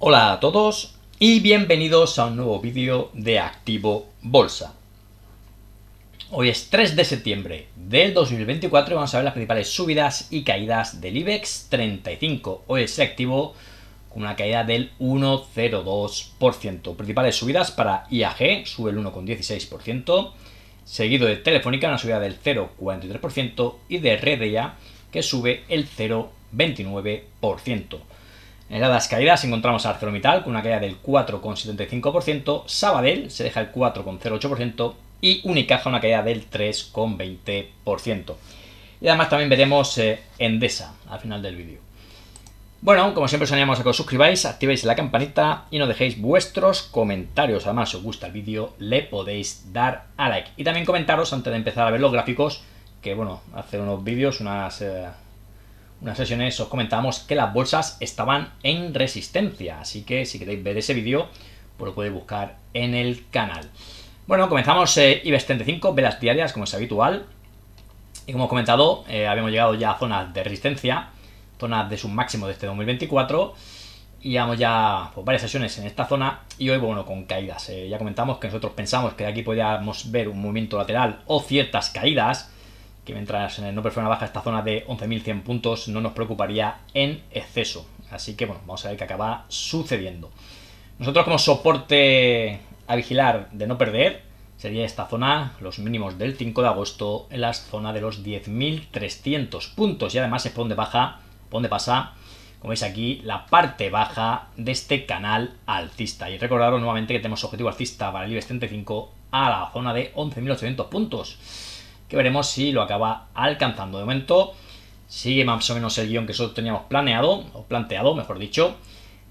Hola a todos y bienvenidos a un nuevo vídeo de Activo Bolsa. Hoy es 3 de septiembre del 2024 y vamos a ver las principales subidas y caídas del IBEX 35. Hoy es activo con una caída del 1,02%. Principales subidas para IAG, sube el 1,16%, seguido de Telefónica, una subida del 0,43% y de Redeya, que sube el 0,29%. En las caídas encontramos a ArcelorMittal con una caída del 4,75%, Sabadell se deja el 4,08% y Unicaja una caída del 3,20%. Y además también veremos eh, Endesa al final del vídeo. Bueno, como siempre os animamos a que os suscribáis, activéis la campanita y nos dejéis vuestros comentarios. Además, si os gusta el vídeo, le podéis dar a like. Y también comentaros antes de empezar a ver los gráficos, que bueno, hacer unos vídeos, unas... Eh, unas sesiones os comentábamos que las bolsas estaban en resistencia, así que si queréis ver ese vídeo, pues lo podéis buscar en el canal. Bueno, comenzamos eh, IBEX 35, velas diarias como es habitual, y como he comentado, eh, habíamos llegado ya a zonas de resistencia, zonas de su máximo de este 2024, y llevamos ya pues, varias sesiones en esta zona, y hoy, bueno, con caídas. Eh, ya comentamos que nosotros pensamos que de aquí podíamos ver un movimiento lateral o ciertas caídas, que mientras en el no persona baja esta zona de 11.100 puntos no nos preocuparía en exceso. Así que bueno, vamos a ver qué acaba sucediendo. Nosotros como soporte a vigilar de no perder sería esta zona, los mínimos del 5 de agosto, en la zona de los 10.300 puntos. Y además es por donde, baja, donde pasa, como veis aquí, la parte baja de este canal alcista. Y recordaros nuevamente que tenemos objetivo alcista para el IBEX 35 a la zona de 11.800 puntos que veremos si lo acaba alcanzando. De momento sigue más o menos el guión que nosotros teníamos planeado, o planteado, mejor dicho,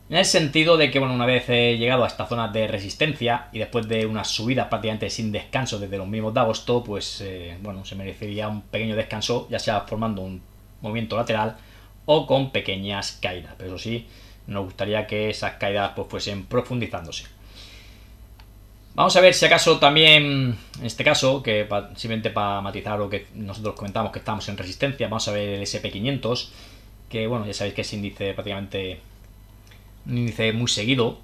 en el sentido de que, bueno, una vez llegado a esta zona de resistencia y después de unas subidas prácticamente sin descanso desde los mismos de agosto, pues, eh, bueno, se merecería un pequeño descanso, ya sea formando un movimiento lateral o con pequeñas caídas. Pero eso sí, nos gustaría que esas caídas pues, fuesen profundizándose. Vamos a ver si acaso también, en este caso, que simplemente para matizar lo que nosotros comentamos que estamos en resistencia, vamos a ver el SP500, que bueno, ya sabéis que es índice prácticamente, un índice muy seguido,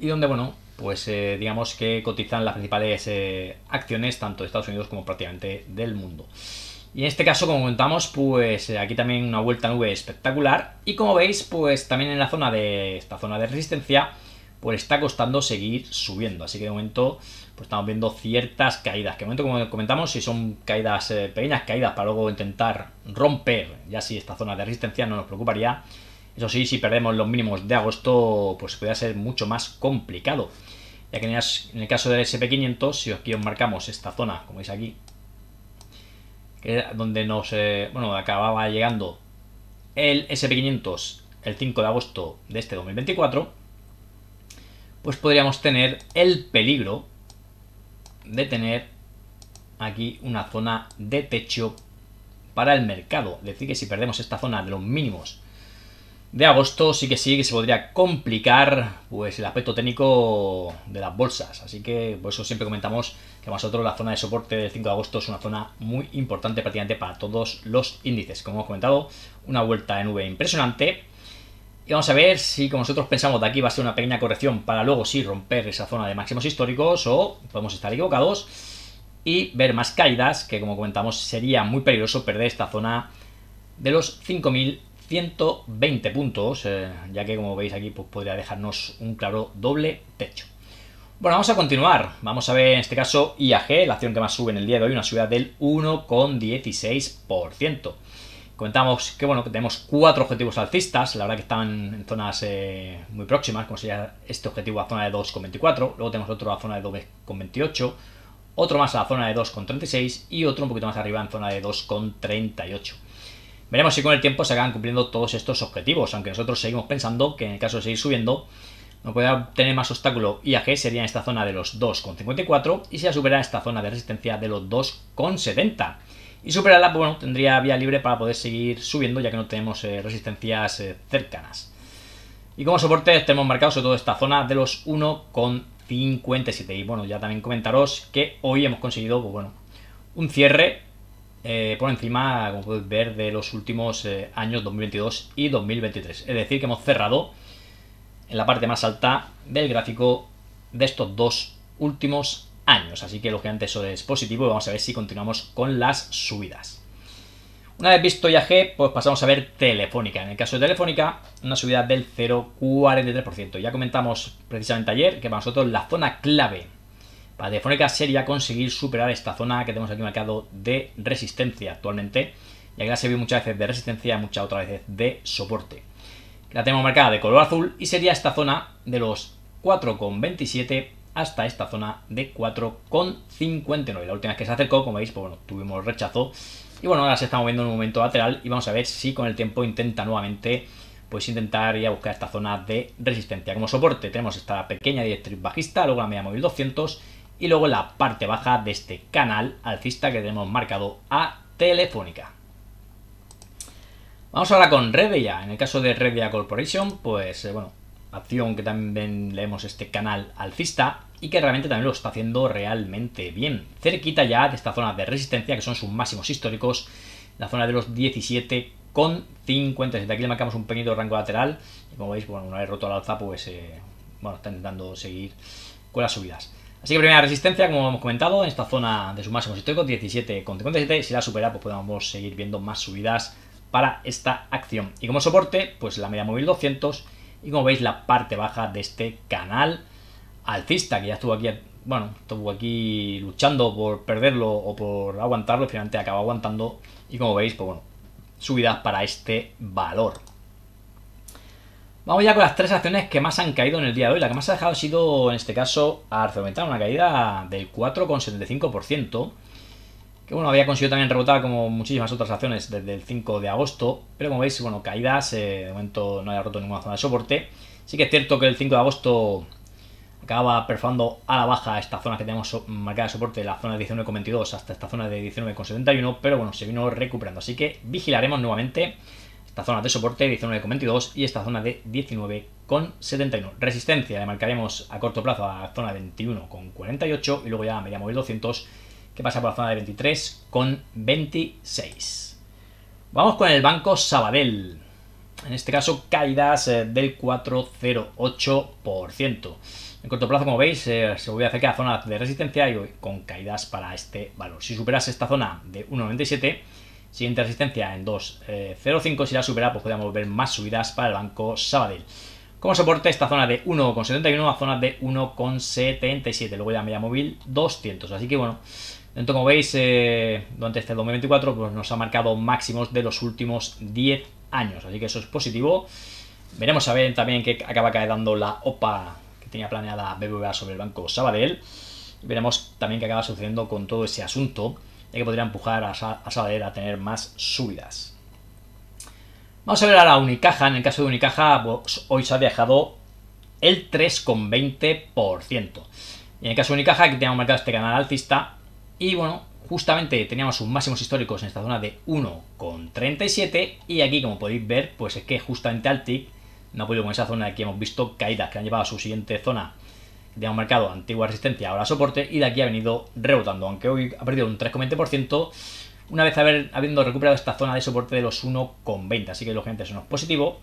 y donde bueno, pues eh, digamos que cotizan las principales eh, acciones tanto de Estados Unidos como prácticamente del mundo. Y en este caso, como comentamos, pues eh, aquí también una vuelta nube espectacular. Y como veis, pues también en la zona de esta zona de resistencia, pues está costando seguir subiendo. Así que de momento pues estamos viendo ciertas caídas, que de momento como comentamos, si son caídas eh, pequeñas caídas para luego intentar romper, ya si esta zona de resistencia no nos preocuparía. Eso sí, si perdemos los mínimos de agosto, pues podría ser mucho más complicado. Ya que en el caso del SP500, si aquí os marcamos esta zona, como veis aquí, que es donde nos, eh, bueno, acababa llegando el SP500 el 5 de agosto de este 2024, pues podríamos tener el peligro de tener aquí una zona de techo para el mercado. Es decir, que si perdemos esta zona de los mínimos de agosto, sí que sí que se podría complicar pues el aspecto técnico de las bolsas. Así que por eso siempre comentamos que nosotros la zona de soporte del 5 de agosto es una zona muy importante prácticamente para todos los índices. Como hemos comentado, una vuelta en V impresionante vamos a ver si, como nosotros pensamos, de aquí va a ser una pequeña corrección para luego sí romper esa zona de máximos históricos o podemos estar equivocados y ver más caídas, que como comentamos sería muy peligroso perder esta zona de los 5.120 puntos, eh, ya que como veis aquí pues podría dejarnos un claro doble techo. Bueno, vamos a continuar. Vamos a ver en este caso IAG, la acción que más sube en el día de hoy, una subida del 1,16%. Comentamos que bueno, tenemos cuatro objetivos alcistas, la verdad que están en zonas eh, muy próximas, como sería este objetivo a zona de 2,24, luego tenemos otro a zona de 2,28, otro más a la zona de 2,36 y otro un poquito más arriba en zona de 2,38. Veremos si con el tiempo se acaban cumpliendo todos estos objetivos, aunque nosotros seguimos pensando que en el caso de seguir subiendo, no pueda tener más obstáculo IAG sería en esta zona de los 2,54 y se supera esta zona de resistencia de los 2,70. Y superarla, bueno, tendría vía libre para poder seguir subiendo, ya que no tenemos eh, resistencias eh, cercanas. Y como soporte tenemos marcado sobre todo esta zona de los 1,57. Y bueno, ya también comentaros que hoy hemos conseguido, pues bueno, un cierre eh, por encima, como podéis ver, de los últimos años 2022 y 2023. Es decir, que hemos cerrado en la parte más alta del gráfico de estos dos últimos años. Así que lógicamente eso es positivo y vamos a ver si continuamos con las subidas. Una vez visto g pues pasamos a ver Telefónica. En el caso de Telefónica, una subida del 0,43%. Ya comentamos precisamente ayer que para nosotros la zona clave para Telefónica sería conseguir superar esta zona que tenemos aquí marcado de resistencia actualmente, ya que la servido muchas veces de resistencia y muchas otras veces de soporte. La tenemos marcada de color azul y sería esta zona de los 4,27 hasta esta zona de 4,59. La última vez que se acercó, como veis, pues bueno, tuvimos rechazo. Y bueno, ahora se está moviendo en un momento lateral y vamos a ver si con el tiempo intenta nuevamente pues intentar ir a buscar esta zona de resistencia. Como soporte tenemos esta pequeña directriz bajista, luego la media móvil 200 y luego la parte baja de este canal alcista que tenemos marcado a Telefónica. Vamos ahora con Revia. En el caso de Revia Corporation, pues eh, bueno, acción que también leemos este canal alcista y que realmente también lo está haciendo realmente bien. Cerquita ya de esta zona de resistencia, que son sus máximos históricos, la zona de los 17 Desde aquí le marcamos un pequeño rango lateral. Y como veis, bueno, una vez roto la alza, pues eh, bueno, está intentando seguir con las subidas. Así que primera resistencia, como hemos comentado, en esta zona de sus máximos históricos, 17,57. Si la supera, pues podemos seguir viendo más subidas para esta acción. Y como soporte, pues la media móvil 200 y como veis la parte baja de este canal alcista, que ya estuvo aquí, bueno, estuvo aquí luchando por perderlo o por aguantarlo, y finalmente acaba aguantando. Y como veis, pues bueno, subidas para este valor. Vamos ya con las tres acciones que más han caído en el día de hoy. La que más ha dejado ha sido, en este caso, ArcelorMittal, una caída del 4,75%. Que bueno, había conseguido también rebotar como muchísimas otras acciones desde el 5 de agosto. Pero como veis, bueno, caídas, eh, de momento no haya roto ninguna zona de soporte. Sí que es cierto que el 5 de agosto acaba perforando a la baja esta zona que tenemos marcada de soporte, la zona de 19,22 hasta esta zona de 19,71, pero bueno, se vino recuperando. Así que vigilaremos nuevamente esta zona de soporte 19,22 y esta zona de 19,71. Resistencia le marcaremos a corto plazo a la zona de 21,48 y luego ya a media móvil 200 que pasa por la zona de 23,26. Vamos con el banco Sabadell. En este caso, caídas eh, del 4,08%. En corto plazo, como veis, eh, se vuelve a acercar a zona de resistencia y con caídas para este valor. Si superas esta zona de 1,97, siguiente resistencia en 2,05, si la supera, pues podríamos ver más subidas para el banco Sabadell. Como soporte esta zona de 1,71 a zona de 1,77, luego ya media móvil 200. Así que bueno, entonces como veis, eh, durante este 2024 pues, nos ha marcado máximos de los últimos 10 años, así que eso es positivo. Veremos a ver también qué acaba dando la OPA tenía planeada BBVA sobre el Banco Sabadell. Veremos también qué acaba sucediendo con todo ese asunto, ya que podría empujar a, Sabadell a tener más subidas. Vamos a ver ahora Unicaja. En el caso de Unicaja, pues, hoy se ha dejado el 3,20%. Y en el caso de Unicaja, aquí teníamos marcado este canal alcista. Y bueno, justamente teníamos sus máximos históricos en esta zona de 1,37. Y aquí, como podéis ver, pues es que justamente Altic no ha podido con esa zona de aquí hemos visto caídas que han llevado a su siguiente zona de un mercado, antigua resistencia, ahora soporte y de aquí ha venido rebotando, aunque hoy ha perdido un 3,20% una vez haber, habiendo recuperado esta zona de soporte de los 1,20, así que lógicamente eso no es positivo.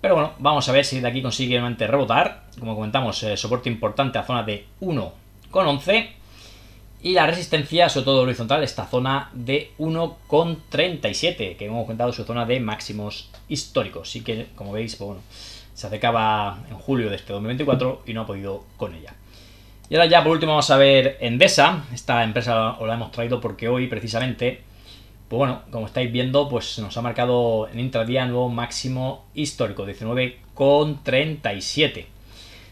Pero bueno, vamos a ver si de aquí consigue realmente rebotar. Como comentamos, eh, soporte importante a zona de 1,11 y la resistencia, sobre todo horizontal, esta zona de 1,37, que hemos contado su zona de máximos históricos. Así que, como veis, pues se acercaba en julio de este 2024 y no ha podido con ella. Y ahora ya por último vamos a ver Endesa. Esta empresa os la hemos traído porque hoy precisamente, pues bueno, como estáis viendo, pues nos ha marcado en intradía nuevo máximo histórico, 19,37. Aquí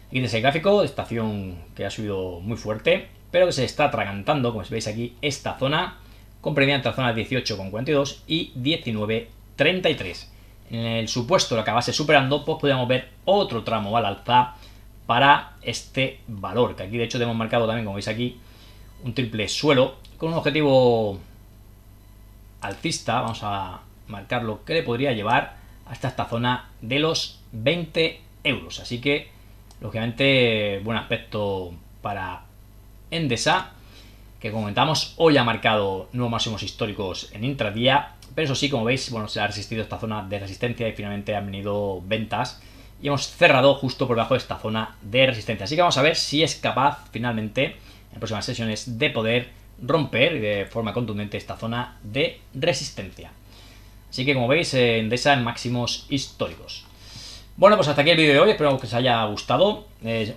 tenéis el gráfico, estación que ha subido muy fuerte pero que se está atragantando, como veis aquí, esta zona, comprendida entre la zona 18,42 y 19,33. En el supuesto lo acabase superando, pues podríamos ver otro tramo al alza para este valor, que aquí de hecho hemos marcado también, como veis aquí, un triple suelo con un objetivo alcista, vamos a marcarlo, que le podría llevar hasta esta zona de los 20 euros. Así que, lógicamente, buen aspecto para Endesa, que comentamos, hoy ha marcado nuevos máximos históricos en intradía, pero eso sí, como veis, bueno, se ha resistido esta zona de resistencia y finalmente han venido ventas y hemos cerrado justo por debajo de esta zona de resistencia. Así que vamos a ver si es capaz finalmente en próximas sesiones de poder romper de forma contundente esta zona de resistencia. Así que como veis, eh, Endesa en máximos históricos. Bueno, pues hasta aquí el vídeo de hoy, espero que os haya gustado. Eh,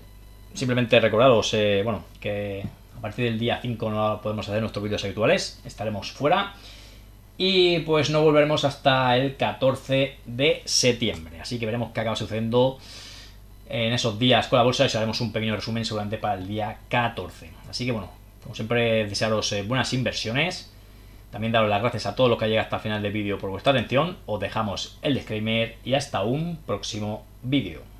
simplemente recordaros, eh, bueno, que a partir del día 5 no podemos hacer nuestros vídeos habituales, estaremos fuera. Y pues no volveremos hasta el 14 de septiembre. Así que veremos qué acaba sucediendo en esos días con la bolsa y haremos un pequeño resumen seguramente para el día 14. Así que bueno, como siempre desearos eh, buenas inversiones. También daros las gracias a todos los que llegado hasta el final del vídeo por vuestra atención. Os dejamos el disclaimer y hasta un próximo vídeo.